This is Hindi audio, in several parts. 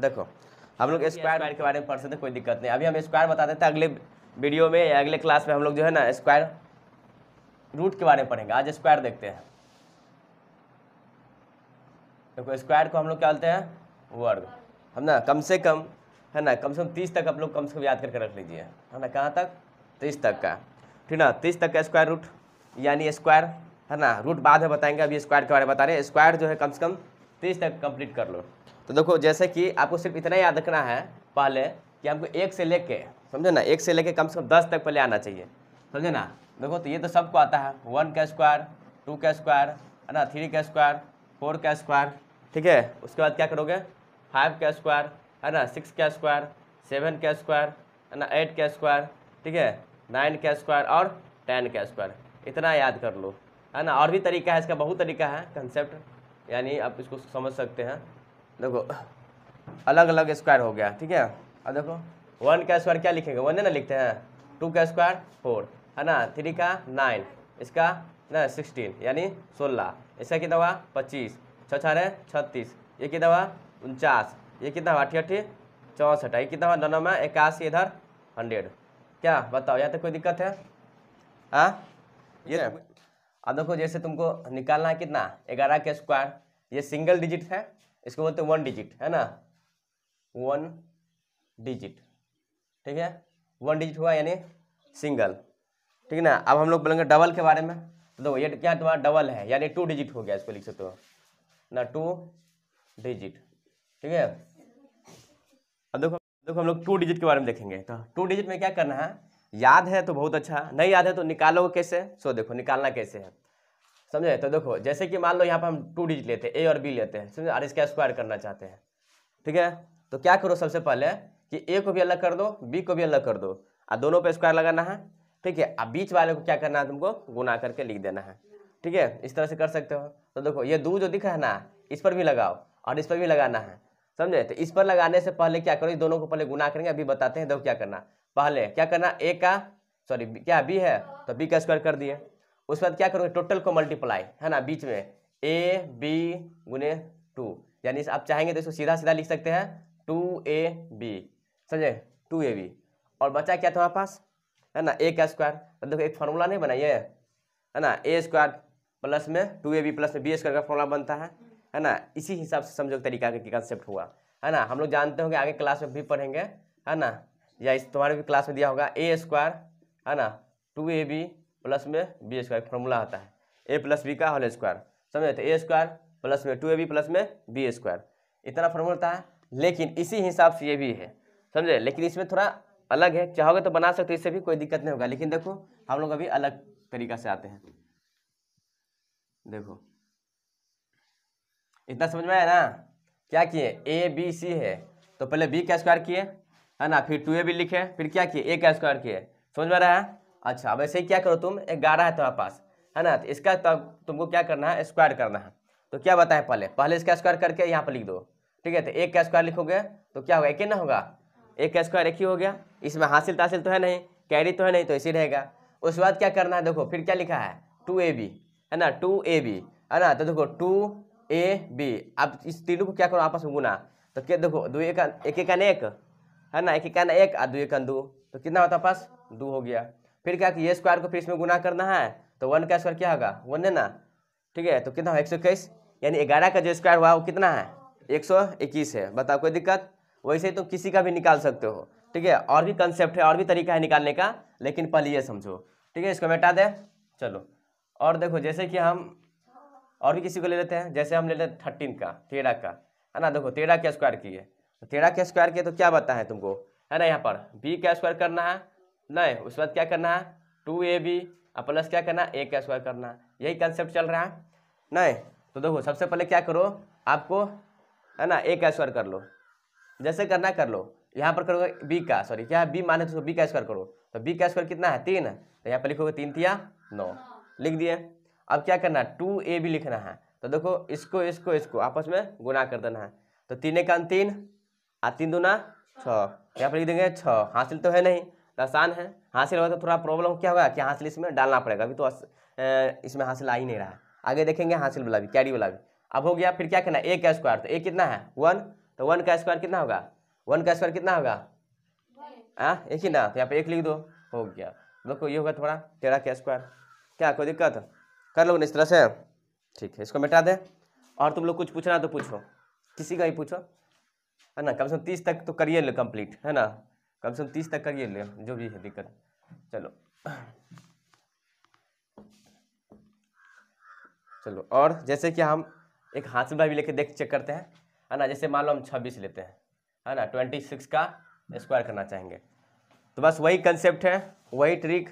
देखो हम लोग स्क्वायर के बारे में पढ़ सकते कोई दिक्कत नहीं अभी हम स्क्वायर बता देते हैं तो अगले वीडियो में या अगले क्लास में हम लोग जो है ना स्क्वायर रूट के बारे में पढ़ेंगे आज स्क्वायर देखते हैं देखो स्क्वायर को हम लोग क्या बोलते हैं वर्ग हम ना कम से कम है ना कम से कम तीस तक आप लोग कम से कम याद करके रख लीजिए है ना कहाँ तक तीस तक का ठीक ना तीस तक का स्क्वायर रूट यानी स्क्वायर है ना रूट बाद में बताएंगे अभी स्क्वायर के बारे में बता रहे हैं स्क्वायर जो है कम से कम तीस तक कंप्लीट कर लो तो देखो जैसे कि आपको सिर्फ इतना याद रखना है पहले कि हमको एक से लेके समझो ना एक से लेके कम से कम दस तक पहले आना चाहिए समझे ना देखो तो ये तो सबको आता है वन का स्क्वायर टू का स्क्वायर है ना थ्री का स्क्वायर फोर का स्क्वायर ठीक है उसके बाद क्या करोगे फाइव का स्क्वायर है ना सिक्स का स्क्वायर सेवन का स्क्वायर है ना एट का स्क्वायर ठीक है नाइन का स्क्वायर और टेन का स्क्वायर इतना याद कर लो है ना और भी तरीका है इसका बहुत तरीका है कंसेप्ट यानी आप इसको समझ सकते हैं देखो अलग अलग स्क्वायर हो गया ठीक है अब देखो वन का स्क्वायर क्या लिखेंगे वन ना लिखते हैं टू का स्क्वायर फोर है ना थ्री का नाइन इसका ना सिक्सटीन यानी सोलह इसका कितना हुआ पच्चीस छः छः छत्तीस ये कितना हुआ उनचास ये कितना हुआ अठी चौंसठ ये कितना हुआ दोनों में इक्यासी इधर हंड्रेड क्या बताओ यहाँ तक कोई दिक्कत है हाँ ये अच्छा। अब देखो जैसे तुमको निकालना है कितना ग्यारह का स्क्वायर ये सिंगल डिजिट है इसको बोलते हैं वन डिजिट है ना वन डिजिट ठीक है वन डिजिट हुआ यानी सिंगल ठीक है ना अब हम लोग बोलेंगे डबल के बारे में तो देखो ये क्या तुम्हारा डबल है यानी टू डिजिट हो गया इसको लिख सकते हो ना टू डिजिट ठीक है अब देखो देखो हम लोग टू डिजिट के बारे में देखेंगे तो टू डिजिट में क्या करना है याद है तो बहुत अच्छा नहीं याद है तो निकालोगे कैसे सो देखो निकालना कैसे है समझे तो देखो जैसे कि मान लो यहाँ पर हम टू डिजिट लेते हैं ए और बी लेते हैं समझे और इसका स्क्वायर करना चाहते हैं ठीक है तो क्या करो सबसे पहले कि ए को भी अलग कर दो बी को भी अलग कर दो और दोनों पर स्क्वायर लगाना है ठीक है अब बीच वाले को क्या करना है तुमको गुना करके लिख देना है ठीक है इस तरह से कर सकते हो तो देखो ये दो जो दिख रहा है ना इस पर भी लगाओ और इस पर भी लगाना है समझे तो इस पर लगाने से पहले क्या करो इस दोनों को पहले गुना करेंगे अभी बताते हैं देखो क्या करना पहले क्या करना ए का सॉरी क्या बी है तो बी का स्क्वायर कर दिए उसके बाद क्या करोगे टोटल को मल्टीप्लाई है ना बीच में ए बी गुने टू यानी आप चाहेंगे तो इसको सीधा सीधा लिख सकते हैं टू ए बी समझे टू ए बी और बचा क्या तुम्हारे पास है ना ए का स्क्वायर मतलब देखो एक फार्मूला नहीं बनाइए है ना ए स्क्वायर प्लस में टू ए बी प्लस में बी स्क्वायर का फॉर्मूला बनता है है ना इसी हिसाब से समझो तरीका का कंसेप्ट हुआ है ना हम लोग जानते होंगे आगे क्लास में भी पढ़ेंगे है ना या इस तुम्हारे भी क्लास में दिया होगा ए स्क्वायर है ना टू ए बी प्लस में बी स्क्वायर फॉर्मूला आता है ए प्लस बी का होल स्क्वायर समझे तो ए स्क्वायर प्लस में टू ए बी प्लस में बी स्क्वायर इतना फॉर्मूला होता है लेकिन इसी हिसाब से ये भी है समझे लेकिन इसमें थोड़ा अलग है चाहोगे तो बना सकते हो इससे भी कोई दिक्कत नहीं होगा लेकिन देखो हम लोग अभी अलग तरीका से आते हैं देखो इतना समझ में आया ना क्या किए ए बी सी है तो पहले बी का स्क्वायर किए है ना फिर टू ए बी लिखे फिर क्या किए ए का स्क्वायर किए समझ में आ रहा है अच्छा वैसे ही क्या करो तुम ग्यारह है तुम्हारे पास है ना तो इसका तुमको क्या करना है स्क्वायर करना है तो क्या बताएं पहले पहले इसका स्क्वायर करके यहाँ पर लिख दो ठीक है तो एक का स्क्वायर लिखोगे तो क्या होगा एक ही ना होगा एक का स्क्वायर एक ही हो गया इसमें हासिल तासिल तो है नहीं कैरी तो है नहीं तो इसी रहेगा उसके बाद क्या करना है देखो फिर क्या लिखा है टू ए बी है ना टू ए बी है ना तो देखो टू ए बी अब इस तीनों को क्या करो आपस में गुना तो क्या देखो दो एक एक एक है ना एक एक एक दो एक दो तो कितना होता पास दो हो गया फिर क्या कि ये स्क्वायर को फिर इसमें गुना करना है तो वन का स्क्वायर क्या होगा वन है ना ठीक है तो कितना हो एक सौ इक्कीस यानी ग्यारह का जो स्क्वायर हुआ वो कितना है एक सौ इक्कीस है बताओ कोई दिक्कत वैसे तुम तो किसी का भी निकाल सकते हो ठीक है और भी कंसेप्ट है और भी तरीका है निकालने का लेकिन पहले ये समझो ठीक है इसको मिटा दे चलो और देखो जैसे कि हम और भी किसी को ले लेते हैं जैसे हम ले लेते हैं थर्टीन का तेरह का है ना देखो तेरह के स्क्वायर किए तेरह के स्क्वायर किए तो क्या बताएं तुमको है ना यहाँ पर बी का स्क्वायर करना है नहीं उसके बाद क्या करना है टू ए बी और प्लस क्या करना है ए का स्क्वायर करना यही कंसेप्ट चल रहा है नहीं तो देखो सबसे पहले क्या करो आपको है ना ए का स्क्वायर कर लो जैसे करना कर लो यहाँ पर करोगे बी का सॉरी क्या बी माने तो बी का स्क्वायर करो तो बी का स्क्वायर कितना है तीन तो यहाँ पर लिखोगे तीन थिया नौ लिख दिए अब क्या करना है टू ए बी लिखना है तो देखो इसको इसको इसको आपस में गुना कर देना है तो तीन एक तीन आ तीन दूना छः यहाँ पर लिख देंगे छः हासिल तो है नहीं तो आसान है हासिल होगा तो थोड़ा प्रॉब्लम क्या होगा कि हासिल इसमें डालना पड़ेगा अभी तो इसमें हासिल आ ही नहीं रहा है आगे देखेंगे हासिल वाला भी कैरी वाला भी अब हो गया फिर क्या करना ए का स्क्वायर तो ए कितना है वन तो वन का स्क्वायर कितना होगा वन का स्क्वायर कितना होगा हाँ एक ही ना तो यहाँ पे एक लिख दो हो गया देखो ये होगा थोड़ा तेरह का स्क्वायर क्या कोई दिक्कत कर लो इस तरह से ठीक है इसको मिटा दें और तुम लोग कुछ पूछना तो पूछो किसी का ही पूछो है ना कम से कम तीस तक तो करिए लो कंप्लीट है ना कम से कम तीस तक करिए ले जो भी है दिक्कत चलो चलो और जैसे कि हम एक हाथ में भी लेके देख चेक करते हैं है ना जैसे मान लो हम छब्बीस लेते हैं है ना ट्वेंटी सिक्स का स्क्वायर करना चाहेंगे तो बस वही कंसेप्ट है वही ट्रिक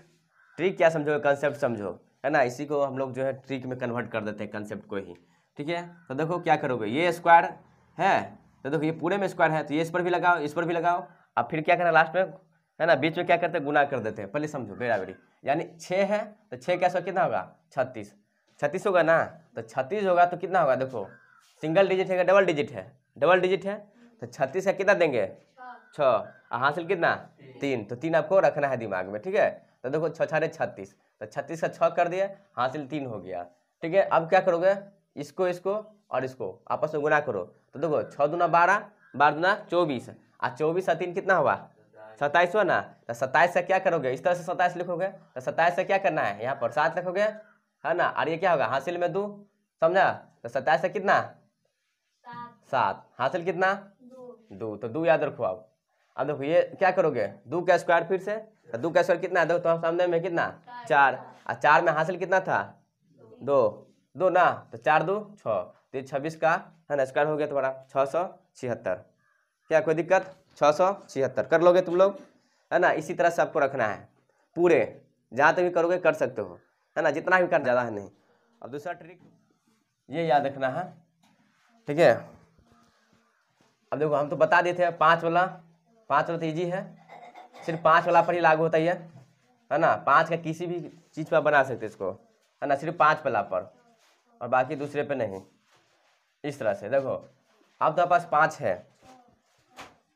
ट्रिक क्या समझो कंसेप्ट समझो है ना इसी को हम लोग जो है ट्रिक में कन्वर्ट कर देते हैं कंसेप्ट को ही ठीक है तो देखो क्या करोगे ये स्क्वायर है तो देखो ये पूरे में स्क्वायर है तो ये इस पर भी लगाओ इस पर भी लगाओ अब फिर क्या करें लास्ट में है ना बीच में क्या करते हैं गुना कर देते हैं पहले समझो बेरा बेरी यानी छः है तो छः कैसा सौ कितना होगा छत्तीस छत्तीस होगा ना तो छत्तीस होगा तो कितना होगा देखो सिंगल डिजिट है डबल डिजिट है डबल डिजिट है तो छत्तीस का कितना देंगे छः हासिल कितना तीन तो तीन आपको रखना है दिमाग में ठीक है तो देखो छः छे छत्तीस तो छत्तीस का छः कर दिया हासिल तीन हो गया ठीक है अब क्या करोगे इसको इसको और इसको आपस में गुना करो तो देखो छः दूना बारह बारह दुना चौबीस आ चौबीस तीन कितना हुआ सत्ताईस हुआ ना तो सत्ताईस से क्या करोगे इस तरह से सत्ताईस लिखोगे तो सत्ताईस से क्या करना है यहाँ पर सात लिखोगे है ना और ये क्या होगा हासिल में दो समझा तो सत्ताईस से कितना सात हासिल कितना दो तो दो याद रखो अब अब देखो ये क्या करोगे दो का स्क्वायर फिर से तो दो का स्क्वायर कितना है देखो तो सामने में कितना चार और चार में हासिल कितना था दो दो ना तो चार दो छः तो ये छब्बीस का है ना स्क्वायर हो गया तुम्हारा छः सौ छिहत्तर क्या कोई दिक्कत छः सौ छिहत्तर कर लोगे तुम लोग है ना इसी तरह से आपको रखना है पूरे जहाँ तक भी करोगे कर सकते हो है ना जितना भी कर ज़्यादा है नहीं अब दूसरा ट्रिक ये याद रखना है ठीक है अब देखो हम तो बता देते हैं पाँच वाला पाँच वाला तो ईजी है सिर्फ पाँच वाला पर ही लागू होता है है ना पाँच का किसी भी चीज़ पर बना सकते इसको है ना सिर्फ पाँच वाला पर और बाकी दूसरे पे नहीं इस तरह से देखो अब तो पास पाँच है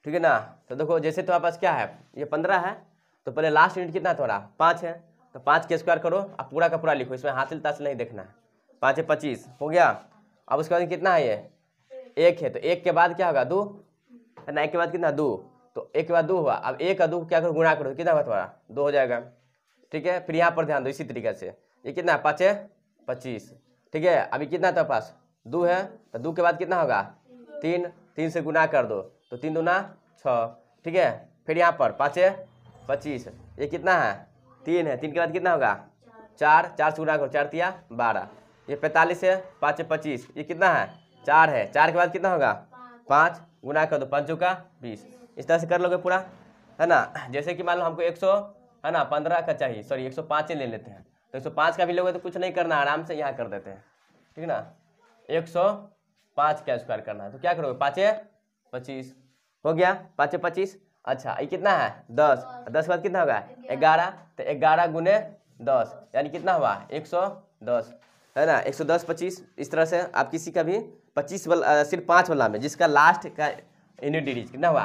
ठीक है ना तो देखो जैसे तुम्हारे तो पास क्या है ये पंद्रह है तो पहले लास्ट यूनिट कितना तुम्हारा पाँच है तो पाँच के स्क्वायर करो अब पूरा का पूरा लिखो इसमें हासिल तासिल नहीं देखना है पाँच है पच्चीस हो गया अब उसके बाद कितना है ये एक है तो एक के बाद क्या होगा दो है ना एक के बाद कितना दो तो एक के बाद दो हुआ अब एक और दो क्या करो गुणा करो कितना हुआ तुम्हारा दो हो जाएगा ठीक है फिर यहाँ पर ध्यान दो इसी तरीके से ये कितना है पाँच है पच्चीस ठीक है अभी कितना तुम्हारे तो पास दो है तो दो के बाद कितना होगा तीन तीन से गुना कर दो तो तीन दुना छः ठीक है फिर यहाँ पर पाँचे पच्चीस ये कितना है तीन है तीन के बाद कितना होगा चार चार सौ गुना करो चार तिया बारह ये पैंतालीस है पाँच पच्चीस ये कितना है चार है चार के बाद कितना होगा पाँच गुना कर दो तो पाँचों का बीस इस तरह से कर लोगे पूरा है ना जैसे कि मान लो हमको एक सौ है ना पंद्रह का चाहिए सॉरी एक सौ पाँच ले लेते हैं तो एक सौ पाँच का भी लोगे तो कुछ नहीं करना आराम से यहाँ कर देते हैं ठीक ना एक सौ पाँच का स्क्वायर करना है तो क्या करोगे पाँचे पच्चीस हो गया पाँच पच्चीस अच्छा ये कितना है दस दस के बाद कितना होगा ग्यारह तो ग्यारह गुने दस यानी कितना हुआ एक सौ दस है ना एक सौ दस पच्चीस इस तरह से आप किसी का भी पच्चीस वाला सिर्फ पाँच वाला में जिसका लास्ट का यूनिट डिजिट कितना हुआ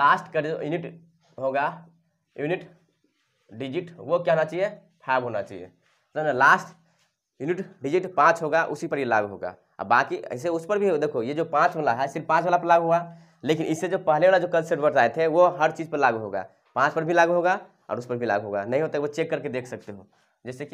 लास्ट का जो यूनिट होगा यूनिट डिजिट वो क्या होना चाहिए फाइव होना चाहिए ना लास्ट यूनिट डिजिट पाँच होगा उसी पर ये लागू होगा अब बाकी ऐसे उस पर भी देखो ये जो पाँच वाला है सिर्फ पाँच वाला पर लागू हुआ लेकिन इससे जो पहले वाला जो कंसेप्ट बताए थे वो हर चीज़ पर लागू होगा पाँच पर भी लागू होगा और उस पर भी लागू होगा नहीं होता वो चेक करके देख सकते हो जैसे कि